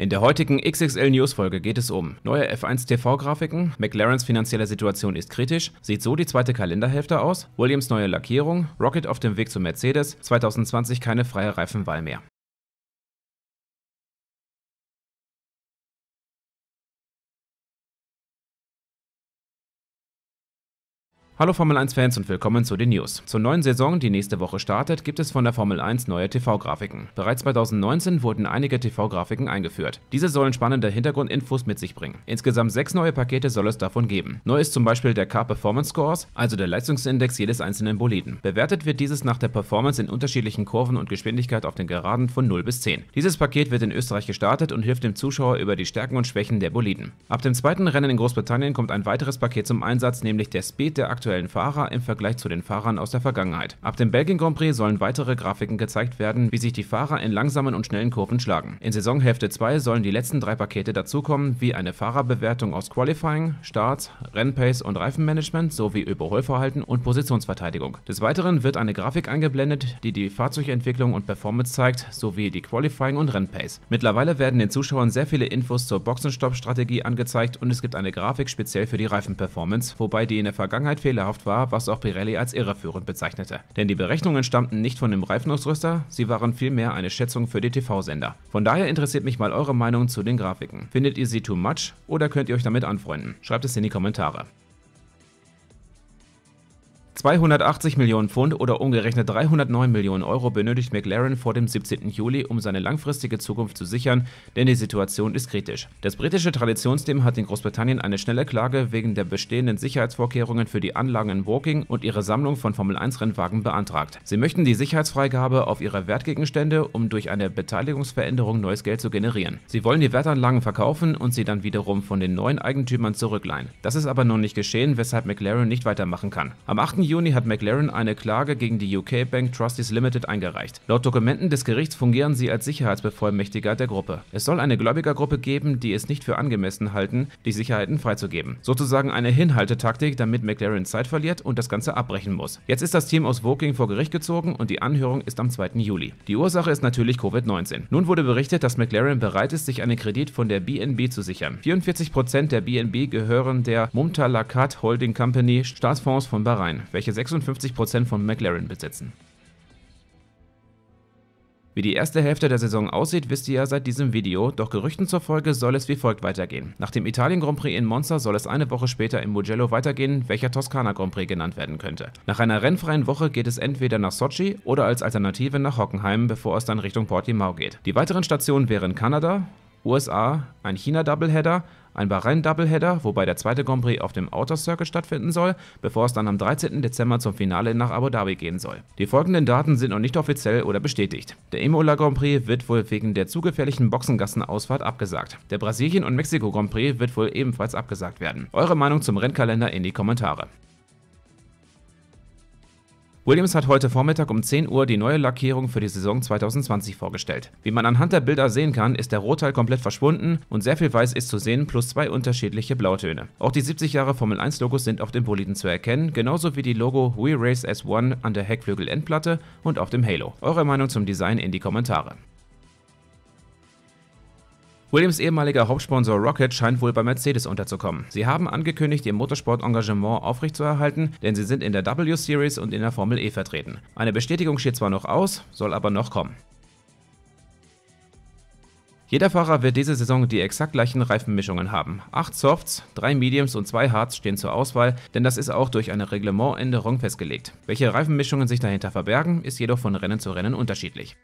In der heutigen XXL News Folge geht es um neue F1 TV Grafiken, McLarens finanzielle Situation ist kritisch, sieht so die zweite Kalenderhälfte aus, Williams neue Lackierung, Rocket auf dem Weg zu Mercedes, 2020 keine freie Reifenwahl mehr. Hallo Formel 1 Fans und willkommen zu den News. Zur neuen Saison, die nächste Woche startet, gibt es von der Formel 1 neue TV-Grafiken. Bereits 2019 wurden einige TV-Grafiken eingeführt. Diese sollen spannende Hintergrundinfos mit sich bringen. Insgesamt sechs neue Pakete soll es davon geben. Neu ist zum Beispiel der Car Performance Scores, also der Leistungsindex jedes einzelnen Boliden. Bewertet wird dieses nach der Performance in unterschiedlichen Kurven und Geschwindigkeit auf den Geraden von 0 bis 10. Dieses Paket wird in Österreich gestartet und hilft dem Zuschauer über die Stärken und Schwächen der Boliden. Ab dem zweiten Rennen in Großbritannien kommt ein weiteres Paket zum Einsatz, nämlich der Speed der aktuellen aktuellen Fahrer im Vergleich zu den Fahrern aus der Vergangenheit. Ab dem Belgien Grand Prix sollen weitere Grafiken gezeigt werden, wie sich die Fahrer in langsamen und schnellen Kurven schlagen. In Saisonhälfte 2 sollen die letzten drei Pakete dazukommen, wie eine Fahrerbewertung aus Qualifying, Starts, Rennpace und Reifenmanagement sowie Überholverhalten und Positionsverteidigung. Des Weiteren wird eine Grafik eingeblendet, die die Fahrzeugentwicklung und Performance zeigt, sowie die Qualifying und Rennpace. Mittlerweile werden den Zuschauern sehr viele Infos zur Boxenstopp-Strategie angezeigt und es gibt eine Grafik speziell für die Reifenperformance, wobei die in der Vergangenheit fehlende fehlerhaft war, was auch Pirelli als irreführend bezeichnete. Denn die Berechnungen stammten nicht von dem Reifenausrüster, sie waren vielmehr eine Schätzung für die TV-Sender. Von daher interessiert mich mal eure Meinung zu den Grafiken. Findet ihr sie too much oder könnt ihr euch damit anfreunden? Schreibt es in die Kommentare. 280 Millionen Pfund oder umgerechnet 309 Millionen Euro benötigt McLaren vor dem 17. Juli, um seine langfristige Zukunft zu sichern, denn die Situation ist kritisch. Das britische Traditionsteam hat in Großbritannien eine schnelle Klage wegen der bestehenden Sicherheitsvorkehrungen für die Anlagen in Woking und ihre Sammlung von Formel-1-Rennwagen beantragt. Sie möchten die Sicherheitsfreigabe auf ihre Wertgegenstände, um durch eine Beteiligungsveränderung neues Geld zu generieren. Sie wollen die Wertanlagen verkaufen und sie dann wiederum von den neuen Eigentümern zurückleihen. Das ist aber noch nicht geschehen, weshalb McLaren nicht weitermachen kann. Am 8. Juni hat McLaren eine Klage gegen die UK Bank Trustees Limited eingereicht. Laut Dokumenten des Gerichts fungieren sie als Sicherheitsbevollmächtiger der Gruppe. Es soll eine Gläubigergruppe geben, die es nicht für angemessen halten, die Sicherheiten freizugeben. Sozusagen eine Hinhaltetaktik, damit McLaren Zeit verliert und das Ganze abbrechen muss. Jetzt ist das Team aus Woking vor Gericht gezogen und die Anhörung ist am 2. Juli. Die Ursache ist natürlich Covid-19. Nun wurde berichtet, dass McLaren bereit ist, sich einen Kredit von der BNB zu sichern. 44% der BNB gehören der Mumtalakat Holding Company Staatsfonds von Bahrain, welche 56% von McLaren besitzen. Wie die erste Hälfte der Saison aussieht, wisst ihr ja seit diesem Video, doch Gerüchten zur Folge soll es wie folgt weitergehen. Nach dem Italien Grand Prix in Monza soll es eine Woche später in Mugello weitergehen, welcher Toskana Grand Prix genannt werden könnte. Nach einer rennfreien Woche geht es entweder nach Sochi oder als Alternative nach Hockenheim, bevor es dann Richtung Portimao geht. Die weiteren Stationen wären Kanada, USA, ein China-Doubleheader ein Bahrain-Doubleheader, wobei der zweite Grand Prix auf dem Outer Circle stattfinden soll, bevor es dann am 13. Dezember zum Finale nach Abu Dhabi gehen soll. Die folgenden Daten sind noch nicht offiziell oder bestätigt. Der Imola Grand Prix wird wohl wegen der zu gefährlichen Boxengassenausfahrt abgesagt. Der Brasilien- und Mexiko Grand Prix wird wohl ebenfalls abgesagt werden. Eure Meinung zum Rennkalender in die Kommentare. Williams hat heute Vormittag um 10 Uhr die neue Lackierung für die Saison 2020 vorgestellt. Wie man anhand der Bilder sehen kann, ist der Rotteil komplett verschwunden und sehr viel Weiß ist zu sehen, plus zwei unterschiedliche Blautöne. Auch die 70 Jahre Formel 1 Logos sind auf dem Boliden zu erkennen, genauso wie die Logo We Race S1 an der Heckflügel-Endplatte und auf dem Halo. Eure Meinung zum Design in die Kommentare. Williams ehemaliger Hauptsponsor Rocket scheint wohl bei Mercedes unterzukommen. Sie haben angekündigt, ihr Motorsport-Engagement aufrechtzuerhalten, denn sie sind in der W-Series und in der Formel E vertreten. Eine Bestätigung steht zwar noch aus, soll aber noch kommen. Jeder Fahrer wird diese Saison die exakt gleichen Reifenmischungen haben. Acht Softs, drei Mediums und zwei Hards stehen zur Auswahl, denn das ist auch durch eine Reglementänderung festgelegt. Welche Reifenmischungen sich dahinter verbergen, ist jedoch von Rennen zu Rennen unterschiedlich.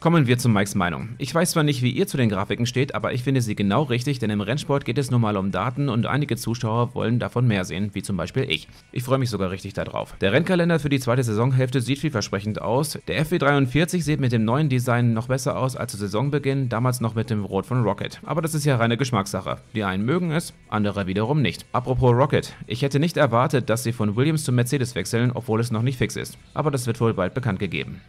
Kommen wir zu Mikes Meinung. Ich weiß zwar nicht, wie ihr zu den Grafiken steht, aber ich finde sie genau richtig, denn im Rennsport geht es nun mal um Daten und einige Zuschauer wollen davon mehr sehen, wie zum Beispiel ich. Ich freue mich sogar richtig darauf. Der Rennkalender für die zweite Saisonhälfte sieht vielversprechend aus. Der FW43 sieht mit dem neuen Design noch besser aus als zu Saisonbeginn, damals noch mit dem Rot von Rocket. Aber das ist ja reine Geschmackssache. Die einen mögen es, andere wiederum nicht. Apropos Rocket, ich hätte nicht erwartet, dass sie von Williams zu Mercedes wechseln, obwohl es noch nicht fix ist. Aber das wird wohl bald bekannt gegeben.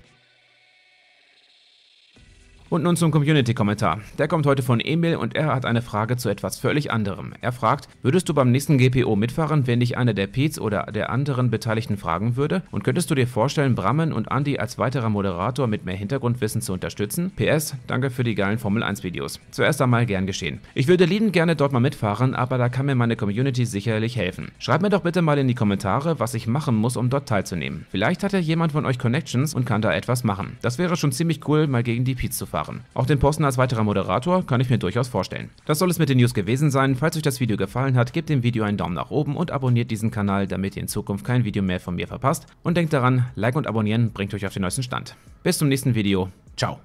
Und nun zum Community-Kommentar. Der kommt heute von Emil und er hat eine Frage zu etwas völlig anderem. Er fragt, würdest du beim nächsten GPO mitfahren, wenn dich einer der Pets oder der anderen Beteiligten fragen würde? Und könntest du dir vorstellen, Brammen und Andy als weiterer Moderator mit mehr Hintergrundwissen zu unterstützen? PS, danke für die geilen Formel 1 Videos. Zuerst einmal gern geschehen. Ich würde liebend gerne dort mal mitfahren, aber da kann mir meine Community sicherlich helfen. Schreibt mir doch bitte mal in die Kommentare, was ich machen muss, um dort teilzunehmen. Vielleicht hat ja jemand von euch Connections und kann da etwas machen. Das wäre schon ziemlich cool, mal gegen die Pets zu fahren waren. Auch den Posten als weiterer Moderator kann ich mir durchaus vorstellen. Das soll es mit den News gewesen sein. Falls euch das Video gefallen hat, gebt dem Video einen Daumen nach oben und abonniert diesen Kanal, damit ihr in Zukunft kein Video mehr von mir verpasst. Und denkt daran, Like und Abonnieren bringt euch auf den neuesten Stand. Bis zum nächsten Video. Ciao.